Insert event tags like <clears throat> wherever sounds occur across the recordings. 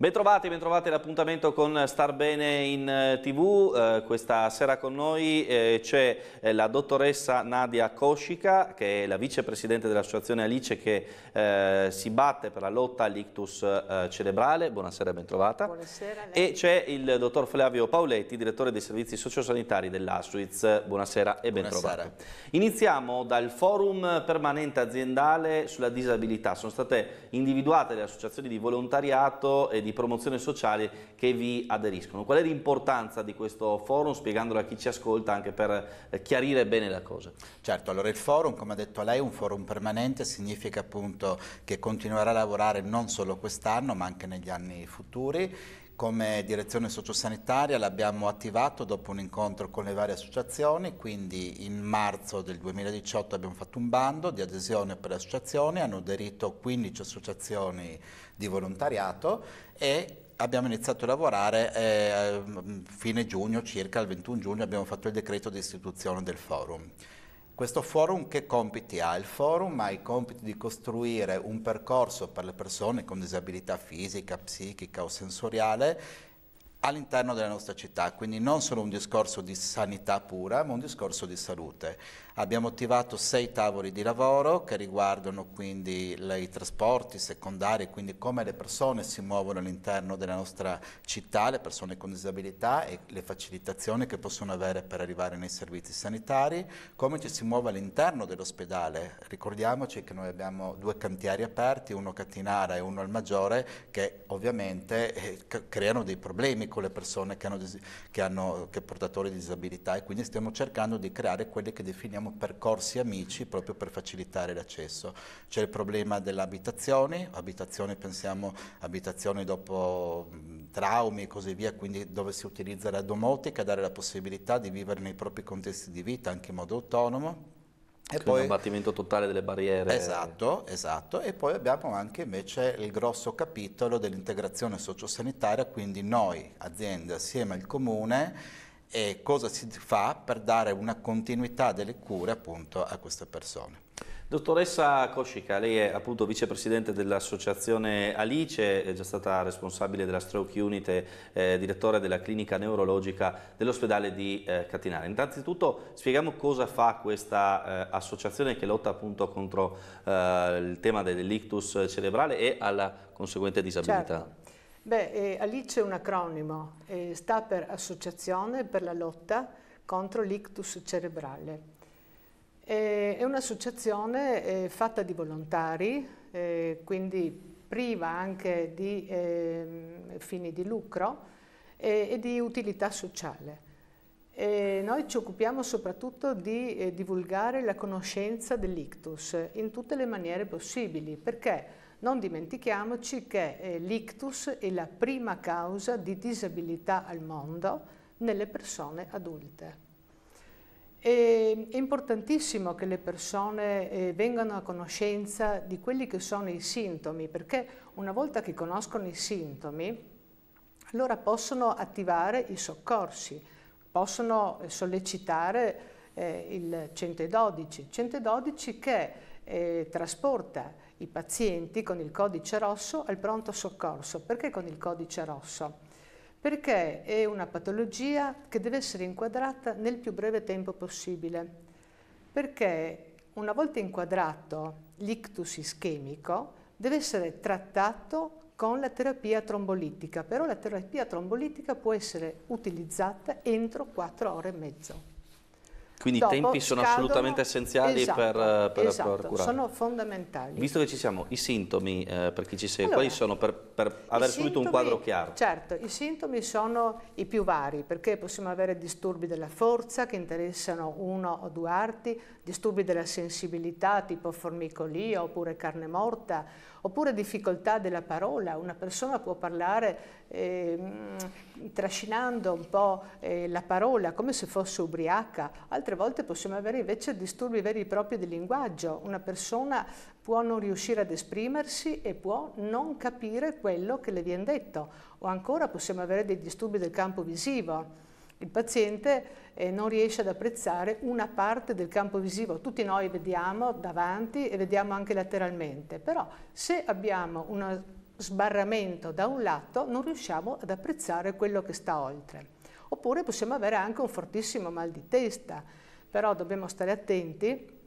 Bentrovati, bentrovati all'appuntamento con Star Bene in eh, TV. Eh, questa sera con noi eh, c'è eh, la dottoressa Nadia Koscica, che è la vicepresidente dell'associazione Alice che eh, si batte per la lotta all'ictus eh, cerebrale. Buonasera, bentrovata. Buonasera. E c'è il dottor Flavio Paoletti, direttore dei servizi sociosanitari dell'Auschwitz. Buonasera e bentrovata. Iniziamo dal forum permanente aziendale sulla disabilità. Sono state individuate le associazioni di volontariato e di di promozione sociale che vi aderiscono. Qual è l'importanza di questo forum? Spiegandolo a chi ci ascolta anche per eh, chiarire bene la cosa. Certo, allora il forum, come ha detto lei, è un forum permanente, significa appunto che continuerà a lavorare non solo quest'anno ma anche negli anni futuri come direzione sociosanitaria l'abbiamo attivato dopo un incontro con le varie associazioni, quindi in marzo del 2018 abbiamo fatto un bando di adesione per le associazioni, hanno aderito 15 associazioni di volontariato e abbiamo iniziato a lavorare eh, fine giugno, circa il 21 giugno abbiamo fatto il decreto di istituzione del forum. Questo forum che compiti ha? Il forum ha il compito di costruire un percorso per le persone con disabilità fisica, psichica o sensoriale all'interno della nostra città, quindi non solo un discorso di sanità pura, ma un discorso di salute. Abbiamo attivato sei tavoli di lavoro che riguardano quindi i trasporti secondari, quindi come le persone si muovono all'interno della nostra città, le persone con disabilità e le facilitazioni che possono avere per arrivare nei servizi sanitari, come ci si muove all'interno dell'ospedale. Ricordiamoci che noi abbiamo due cantieri aperti, uno a Catinara e uno al Maggiore, che ovviamente eh, creano dei problemi con le persone che, hanno, che, hanno, che portatori di disabilità e quindi stiamo cercando di creare quelli che definiamo percorsi amici proprio per facilitare l'accesso. C'è il problema delle abitazioni, abitazioni pensiamo abitazioni dopo traumi e così via, quindi dove si utilizza la domotica, dare la possibilità di vivere nei propri contesti di vita anche in modo autonomo e poi, un abbattimento totale delle barriere. Esatto, esatto. E poi abbiamo anche invece il grosso capitolo dell'integrazione sociosanitaria, quindi noi, aziende, assieme al comune, e cosa si fa per dare una continuità delle cure appunto a queste persone. Dottoressa Coscica, lei è appunto vicepresidente dell'associazione Alice, è già stata responsabile della Stroke Unit e eh, direttore della clinica neurologica dell'ospedale di eh, Catinare. Innanzitutto spieghiamo cosa fa questa eh, associazione che lotta appunto contro eh, il tema dell'ictus cerebrale e alla conseguente disabilità. Certo. Beh, eh, Alice è un acronimo, sta per Associazione per la lotta contro l'ictus cerebrale è un'associazione eh, fatta di volontari, eh, quindi priva anche di ehm, fini di lucro e di utilità sociale. E noi ci occupiamo soprattutto di eh, divulgare la conoscenza dell'ictus in tutte le maniere possibili, perché non dimentichiamoci che eh, l'ictus è la prima causa di disabilità al mondo nelle persone adulte è importantissimo che le persone eh, vengano a conoscenza di quelli che sono i sintomi, perché una volta che conoscono i sintomi, allora possono attivare i soccorsi, possono sollecitare eh, il 112, 112 che eh, trasporta i pazienti con il codice rosso al pronto soccorso. Perché con il codice rosso? perché è una patologia che deve essere inquadrata nel più breve tempo possibile, perché una volta inquadrato l'ictus ischemico deve essere trattato con la terapia trombolitica, però la terapia trombolitica può essere utilizzata entro 4 ore e mezzo. Quindi i tempi sono scaldono, assolutamente essenziali esatto, per, eh, per, esatto, per curare. sono fondamentali. Visto che ci siamo, i sintomi eh, per chi ci segue, allora, quali sono per, per avere subito sintomi, un quadro chiaro? Certo, i sintomi sono i più vari, perché possiamo avere disturbi della forza che interessano uno o due arti, disturbi della sensibilità tipo formicolia oppure carne morta, oppure difficoltà della parola, una persona può parlare eh, trascinando un po' eh, la parola come se fosse ubriaca, altre volte possiamo avere invece disturbi veri e propri del linguaggio, una persona può non riuscire ad esprimersi e può non capire quello che le viene detto o ancora possiamo avere dei disturbi del campo visivo il paziente eh, non riesce ad apprezzare una parte del campo visivo. Tutti noi vediamo davanti e vediamo anche lateralmente, però se abbiamo uno sbarramento da un lato non riusciamo ad apprezzare quello che sta oltre. Oppure possiamo avere anche un fortissimo mal di testa, però dobbiamo stare attenti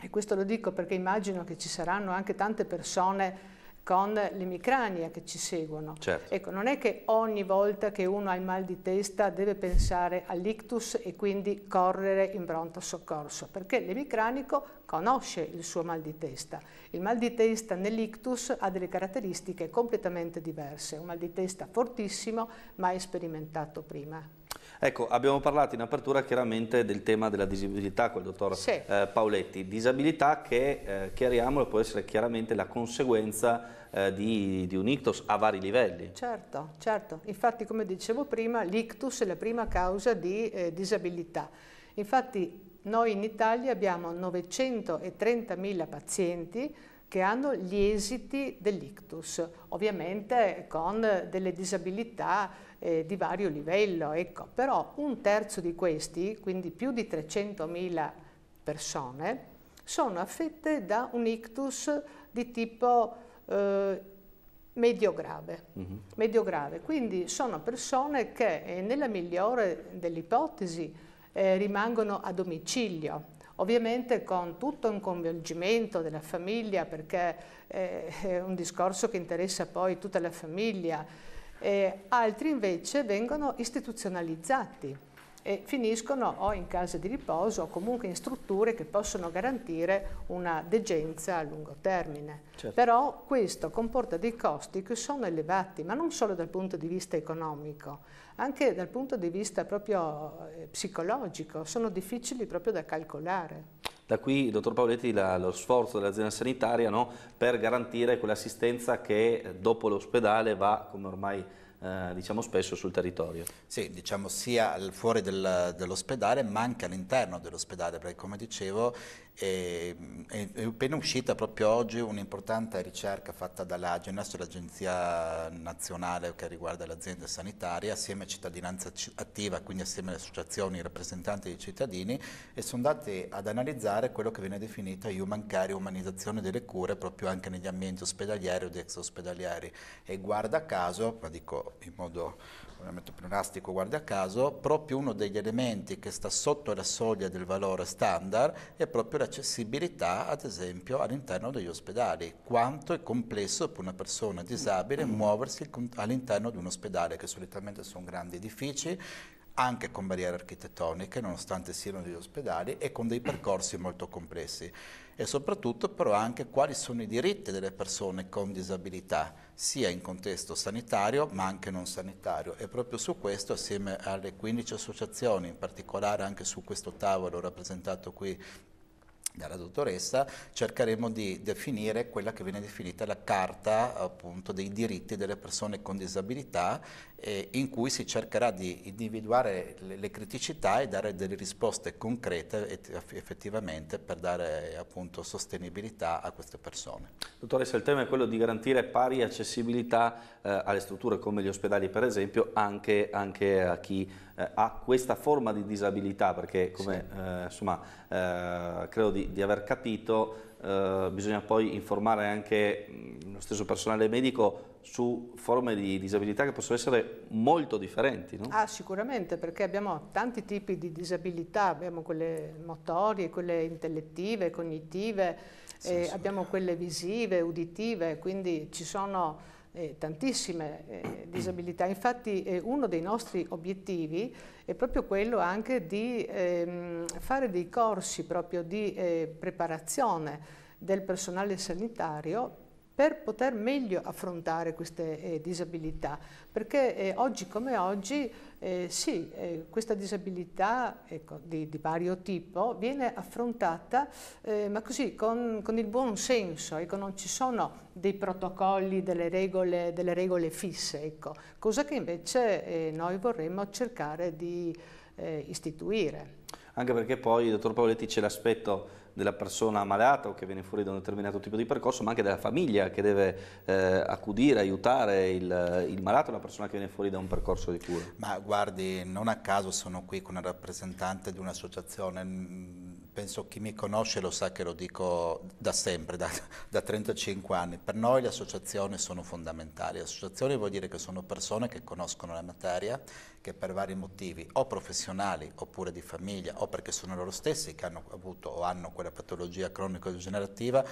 e questo lo dico perché immagino che ci saranno anche tante persone con l'emicrania che ci seguono. Certo. Ecco, non è che ogni volta che uno ha il mal di testa deve pensare all'ictus e quindi correre in pronto soccorso, perché l'emicranico conosce il suo mal di testa. Il mal di testa nell'ictus ha delle caratteristiche completamente diverse, un mal di testa fortissimo mai sperimentato prima. Ecco, abbiamo parlato in apertura chiaramente del tema della disabilità con il dottor sì. eh, Paoletti, disabilità che, eh, chiariamolo, può essere chiaramente la conseguenza eh, di, di, un ictus a vari livelli. Certo, certo, infatti come dicevo prima l'ictus è la prima causa di eh, disabilità, infatti noi in Italia abbiamo 930.000 pazienti che hanno gli esiti dell'ictus, ovviamente con delle disabilità eh, di vario livello, ecco. però un terzo di questi, quindi più di 300.000 persone, sono affette da un ictus di tipo eh, medio-grave. Mm -hmm. medio mhm. quindi sono persone che eh, nella migliore delle ipotesi eh, rimangono a domicilio, ovviamente con tutto un coinvolgimento della famiglia perché eh, è un discorso che interessa poi tutta la famiglia, e eh, altri invece vengono istituzionalizzati e finiscono o in case di riposo o comunque in strutture che possono garantire una degenza a lungo termine. Certo. Però questo comporta dei costi che sono elevati, ma non solo dal punto di vista economico, anche dal punto di vista proprio eh, psicologico, sono difficili proprio da calcolare. Da qui, dottor Paoletti, la, lo sforzo dell'azienda sanitaria no, per garantire quell'assistenza che eh, dopo l'ospedale va, come ormai eh, diciamo spesso sul territorio. Sì, diciamo sia fuori del, dell'ospedale ma anche all'interno dell'ospedale perché come dicevo e, ehm, è, è appena uscita proprio oggi un'importante ricerca fatta dall'Agenas, l'agenzia nazionale che riguarda l'azienda sanitaria, assieme a cittadinanza attiva, quindi assieme alle associazioni rappresentanti dei cittadini, e sono andati ad analizzare quello che viene definito human care, umanizzazione delle cure, proprio anche negli ambienti ospedalieri o di ex ospedalieri. E guarda caso, ma dico in modo l'orientamento guardi a caso, proprio uno degli elementi che sta sotto la soglia del valore standard è proprio l'accessibilità, ad esempio, all'interno degli ospedali. Quanto è complesso per una persona disabile muoversi all'interno di un ospedale, che solitamente sono grandi edifici, anche con barriere architettoniche, nonostante siano degli ospedali, e con dei percorsi molto complessi. E soprattutto però anche quali sono i diritti delle persone con disabilità, sia in contesto sanitario ma anche non sanitario. E proprio su questo, assieme alle 15 associazioni, in particolare anche su questo tavolo rappresentato qui dalla dottoressa, cercheremo di definire quella che viene definita la carta appunto dei diritti delle persone con disabilità eh, in cui si cercherà di individuare le, le, criticità e dare delle risposte concrete effettivamente per dare appunto sostenibilità a queste persone. Dottoressa, il tema è quello di garantire pari accessibilità eh, alle strutture come gli ospedali per esempio anche, anche a chi eh, ha questa forma di disabilità perché come sì. Eh, insomma eh, credo di, di aver capito eh, bisogna poi informare anche mm, lo stesso personale medico su forme di disabilità che possono essere molto differenti. No? Ah, sicuramente, perché abbiamo tanti tipi di disabilità, abbiamo quelle motorie, quelle intellettive, cognitive, sì, eh, abbiamo quelle visive, uditive, quindi ci sono eh, tantissime eh, disabilità. Infatti eh, uno dei nostri obiettivi è proprio quello anche di ehm, fare dei corsi proprio di eh, preparazione del personale sanitario per poter meglio affrontare queste eh, disabilità, perché eh, oggi come oggi eh, sì, eh, questa disabilità ecco, di, di, vario tipo viene affrontata eh, ma così con, con, il buon senso, ecco, non ci sono dei protocolli, delle regole, delle regole fisse, ecco, cosa che invece eh, noi vorremmo cercare di istituire. Anche perché poi, dottor Paoletti, c'è l'aspetto della persona malata o che viene fuori da un determinato tipo di percorso, ma anche della famiglia che deve eh, accudire, aiutare il, il malato o la persona che viene fuori da un percorso di cura. Ma guardi, non a caso sono qui con il rappresentante di un'associazione penso chi mi conosce lo sa che lo dico da sempre, da, da 35 anni, per noi le associazioni sono fondamentali, le associazioni vuol dire che sono persone che conoscono la materia, che per vari motivi, o professionali, oppure di famiglia, o perché sono loro stessi che hanno avuto o hanno quella patologia cronico-degenerativa,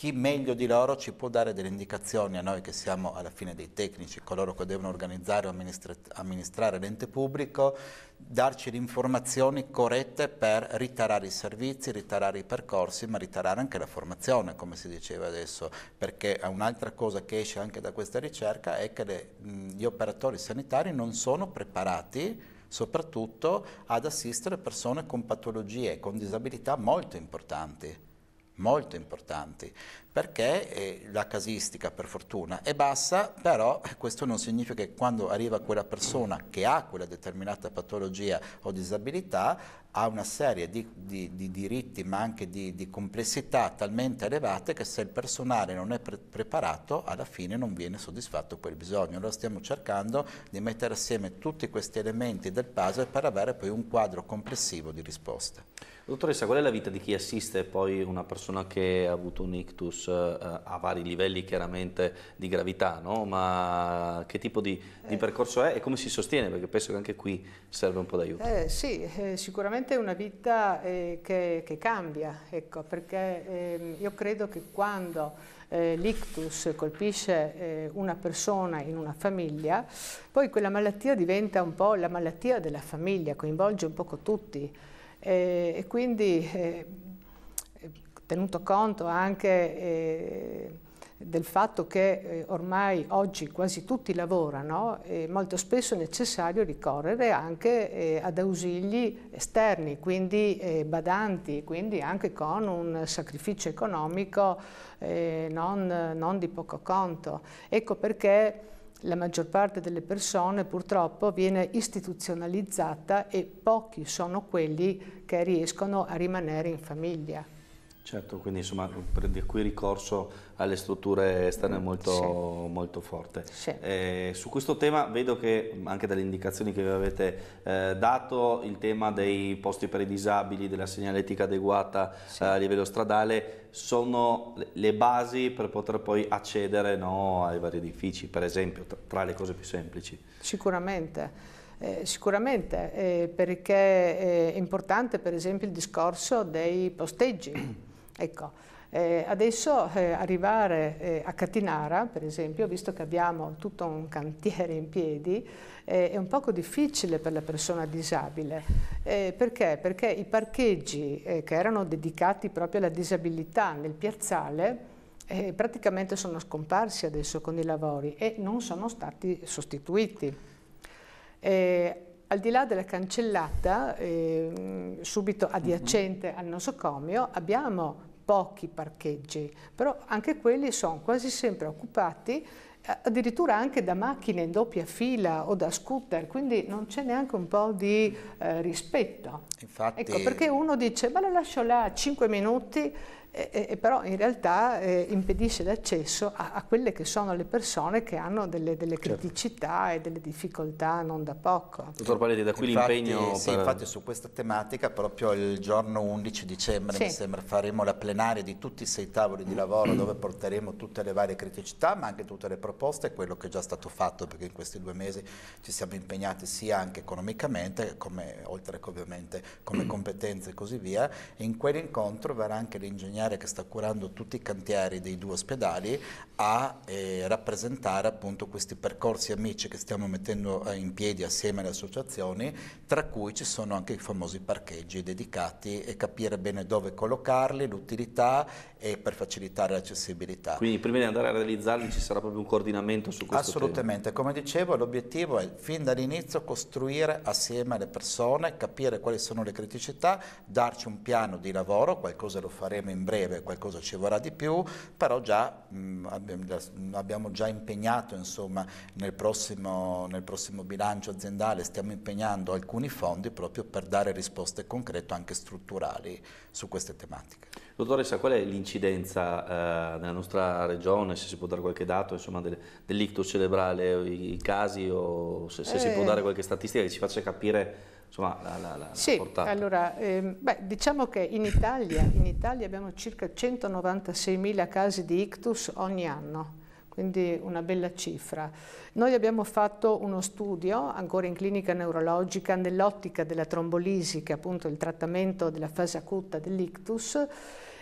chi meglio di loro ci può dare delle indicazioni a noi che siamo alla fine dei tecnici, coloro che devono organizzare o amministra amministrare l'ente pubblico, darci le informazioni corrette per ritarare i servizi, ritarare i percorsi, ma ritarare anche la formazione, come si diceva adesso, perché un'altra cosa che esce anche da questa ricerca è che le, gli operatori sanitari non sono preparati soprattutto ad assistere persone con patologie, e con disabilità molto importanti molto importanti, perché eh, la casistica per fortuna è bassa, però questo non significa che quando arriva quella persona che ha quella determinata patologia o disabilità ha una serie di, di, di diritti ma anche di, di, complessità talmente elevate che se il personale non è pre preparato alla fine non viene soddisfatto quel bisogno. Allora stiamo cercando di mettere assieme tutti questi elementi del puzzle per avere poi un quadro complessivo di risposte. Dottoressa, qual è la vita di chi assiste poi una persona che ha avuto un ictus eh, a vari livelli chiaramente di gravità, no? ma che tipo di, eh. percorso è e come si sostiene? Perché penso che anche qui serve un po' d'aiuto. Eh, sì, eh, sicuramente veramente una vita eh, che, che, cambia, ecco, perché eh, io credo che quando eh, l'ictus colpisce eh, una persona in una famiglia, poi quella malattia diventa un po' la malattia della famiglia, coinvolge un poco tutti eh, e quindi eh, tenuto conto anche del fatto che eh, ormai oggi quasi tutti lavorano e molto spesso è necessario ricorrere anche eh, ad ausili esterni, quindi eh, badanti, quindi anche con un sacrificio economico eh, non, non di poco conto. Ecco perché la maggior parte delle persone purtroppo viene istituzionalizzata e pochi sono quelli che riescono a rimanere in famiglia. Certo, quindi insomma prende qui ricorso alle strutture esterne molto, sì. molto forte. Sì. Eh, su questo tema vedo che anche dalle indicazioni che vi avete eh, dato il tema dei posti per i disabili, della segnaletica adeguata sì. eh, a livello stradale sono le basi per poter poi accedere no, ai vari edifici, per esempio, tra le cose più semplici. Sicuramente. Eh, sicuramente, eh, perché eh, è importante per esempio il discorso dei posteggi. Ecco, eh, adesso eh, arrivare eh, a Catinara, per esempio, visto che abbiamo tutto un cantiere in piedi, eh, è un poco difficile per la persona disabile. Eh, perché? Perché i parcheggi eh, che erano dedicati proprio alla disabilità nel piazzale praticamente sono scomparsi adesso con i lavori e non sono stati sostituiti. Al di là della cancellata, eh, subito mm-hmm. adiacente al nosocomio, abbiamo pochi parcheggi, però anche quelli sono quasi sempre occupati eh, addirittura anche da macchine in doppia fila o da scooter, quindi non c'è neanche un po' di eh, rispetto. Infatti... Ecco, perché uno dice, ma lo lascio là 5 minuti e, però in realtà eh, impedisce l'accesso a, a, quelle che sono le persone che hanno delle, delle certo. criticità certo. e delle difficoltà non da poco. Dottor Paletti, da qui l'impegno... Sì, per... infatti su questa tematica proprio il giorno 11 dicembre sì. mi sembra faremo la plenaria di tutti i sei tavoli di lavoro dove porteremo tutte le varie criticità ma anche tutte le proposte e quello che è già stato fatto perché in questi due mesi ci siamo impegnati sia anche economicamente come, oltre che ovviamente come <clears throat> competenze e così via e in quell'incontro verrà anche l'ingegnere ingegnere che sta curando tutti i cantieri dei due ospedali a eh, rappresentare appunto questi percorsi amici che stiamo mettendo eh, in piedi assieme alle associazioni, tra cui ci sono anche i famosi parcheggi dedicati e capire bene dove collocarli, l'utilità e per facilitare l'accessibilità. Quindi prima di andare a realizzarli ci sarà proprio un coordinamento su questo Assolutamente, tema. come dicevo l'obiettivo è fin dall'inizio costruire assieme alle persone, capire quali sono le criticità, darci un piano di lavoro, qualcosa lo faremo in breve qualcosa ci vorrà di più, però già mh, mm, abbiamo, abbiamo già impegnato insomma, nel, prossimo, nel prossimo bilancio aziendale, stiamo impegnando alcuni fondi proprio per dare risposte concrete anche strutturali su queste tematiche. Dottoressa, qual è l'incidenza eh, nella nostra regione, se si può dare qualche dato insomma, del, dell'ictus cerebrale, i, i, casi o se, se eh. si può eh. dare qualche statistica che ci faccia capire insomma, la, la, la sì, portata? allora, ehm, beh, diciamo che in Italia, in Italia abbiamo circa 196.000 casi di ictus ogni anno quindi una bella cifra. Noi abbiamo fatto uno studio, ancora in clinica neurologica, nell'ottica della trombolisi, che è appunto il trattamento della fase acuta dell'ictus,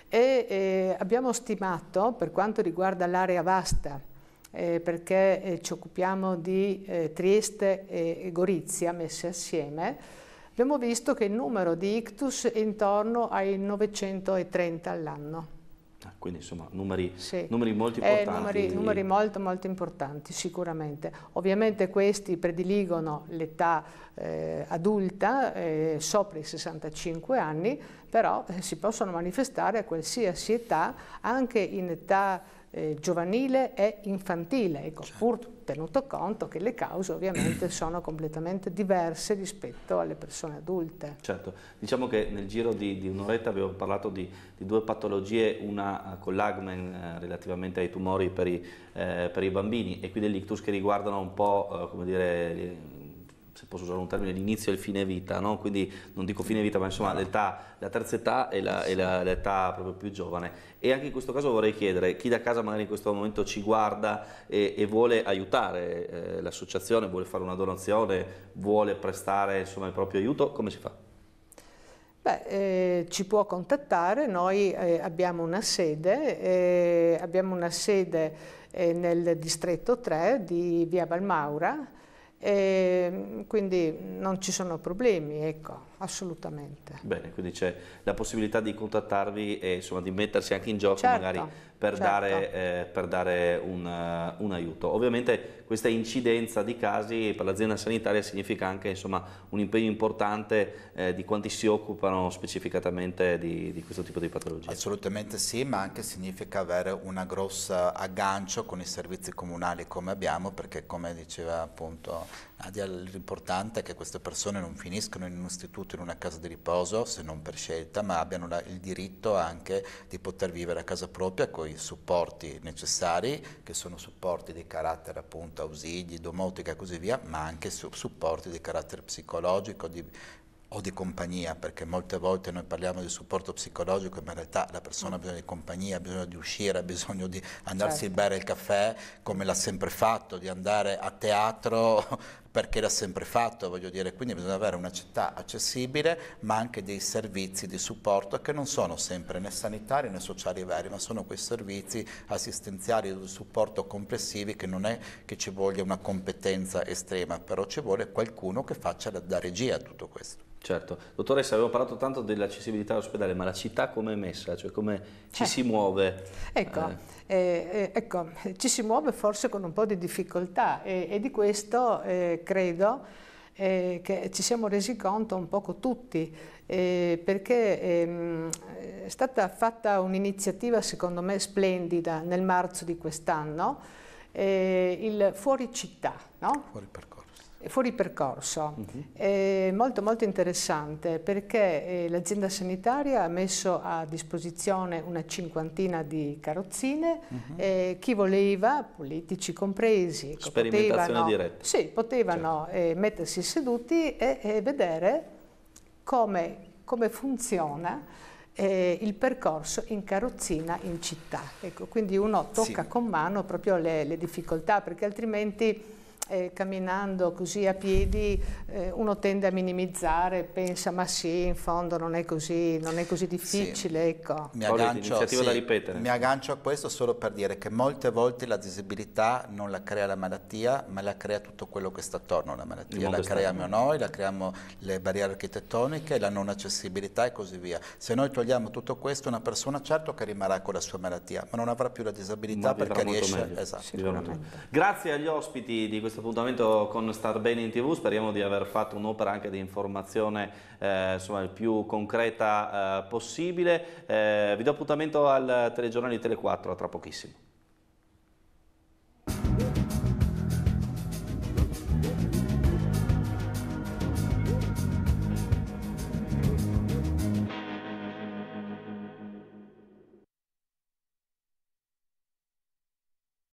e eh, abbiamo stimato per quanto riguarda l'area vasta eh, perché eh, ci occupiamo di eh, Trieste e Gorizia messe assieme abbiamo visto che il numero di ictus è intorno ai 930 all'anno quindi insomma numeri, sì. numeri molto eh, importanti. Eh, numeri, numeri, molto molto importanti sicuramente. Ovviamente questi prediligono l'età eh, adulta eh, sopra i 65 anni, però eh, si possono manifestare a qualsiasi età, anche in età eh, giovanile e infantile, ecco, certo. pur tenuto conto che le cause ovviamente <clears throat> sono completamente diverse rispetto alle persone adulte. Certo, diciamo che nel giro di, di un'oretta abbiamo parlato di, di, due patologie, una eh, con l'agmen eh, relativamente ai tumori per i, eh, per i, bambini e qui dell'ictus che riguardano un po' eh, come dire se posso usare un termine, l'inizio e il fine vita, no? quindi non dico fine vita, ma insomma l'età, la terza età e, la, e la, l'età proprio più giovane. E anche in questo caso vorrei chiedere, chi da casa magari in questo momento ci guarda e, e vuole aiutare eh, l'associazione, vuole fare una donazione, vuole prestare insomma, il proprio aiuto, come si fa? Beh, eh, ci può contattare, noi eh, abbiamo una sede, eh, abbiamo una sede eh, nel distretto 3 di via Valmaura e ehm, quindi non ci sono problemi, ecco assolutamente. Bene, quindi c'è la possibilità di contattarvi e insomma, di mettersi anche in gioco certo, magari per certo. dare, eh, per dare un, eh, un, aiuto. Ovviamente questa incidenza di casi per l'azienda sanitaria significa anche insomma, un impegno importante eh, di quanti si occupano specificatamente di, di questo tipo di patologie. Assolutamente sì, ma anche significa avere un grosso aggancio con i servizi comunali come abbiamo, perché come diceva appunto Ah, l'importante è che queste persone non finiscano in un istituto, in una casa di riposo, se non per scelta, ma abbiano la, il diritto anche di poter vivere a casa propria con i supporti necessari, che sono supporti di carattere appunto ausili, domotica e così via, ma anche su, supporti di carattere psicologico, di, o di compagnia, perché molte volte noi parliamo di supporto psicologico, ma in realtà la persona ha bisogno di compagnia, ha bisogno di uscire, ha bisogno di andarsi certo. a bere il caffè, come l'ha sempre fatto, di andare a teatro perché l'ha sempre fatto, voglio dire, quindi bisogna avere una città accessibile, ma anche dei servizi di supporto che non sono sempre né sanitari né sociali veri, ma sono quei servizi assistenziali di supporto complessivi che non è che ci voglia una competenza estrema, però ci vuole qualcuno che faccia da, da regia a tutto questo. Certo, dottoressa, avevo parlato tanto dell'accessibilità all'ospedale, ma la città come è messa, cioè come ci eh. si muove? Ecco, eh. eh. Eh, ecco, ci si muove forse con un po' di difficoltà e, e di questo eh, credo, eh, che ci siamo resi conto un poco tutti, eh, perché ehm, è stata fatta un'iniziativa secondo me splendida nel marzo di quest'anno, eh, il Fuori Città. No? Fuori percorso fuori percorso, uh mhm. -huh. è molto molto interessante perché eh, l'azienda sanitaria ha messo a disposizione una cinquantina di carrozzine, uh mhm. -huh. eh, chi voleva, politici compresi, ecco, potevano, diretta. Sì, potevano certo. Eh, mettersi seduti e, e vedere come, come funziona eh, il percorso in carrozzina in città. Ecco, quindi uno tocca sì. con mano proprio le, le difficoltà perché altrimenti eh, camminando così a piedi eh, uno tende a minimizzare, pensa ma sì, in fondo non è così, non è così difficile. Sì. Ecco. Mi, aggancio, sì, mi aggancio a questo solo per dire che molte volte la disabilità non la crea la malattia, ma la crea tutto quello che sta attorno alla malattia. La creiamo stato. noi, la creiamo le barriere architettoniche, la non accessibilità e così via. Se noi togliamo tutto questo, una persona certo che rimarrà con la sua malattia, ma non avrà più la disabilità perché riesce... Meglio, esatto. Grazie agli ospiti di questa questo appuntamento con Star Bene in TV, speriamo di aver fatto un'opera anche di informazione eh, insomma, il più concreta eh, possibile. Eh, vi do appuntamento al telegiornale di Tele4 tra pochissimo.